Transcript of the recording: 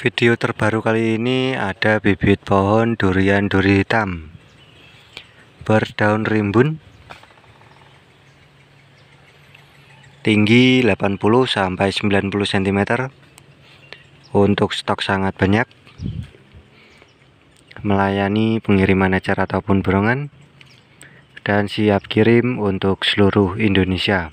Video terbaru kali ini ada bibit pohon durian duri hitam Berdaun rimbun Tinggi 80-90 sampai cm Untuk stok sangat banyak Melayani pengiriman acara ataupun borongan Dan siap kirim untuk seluruh Indonesia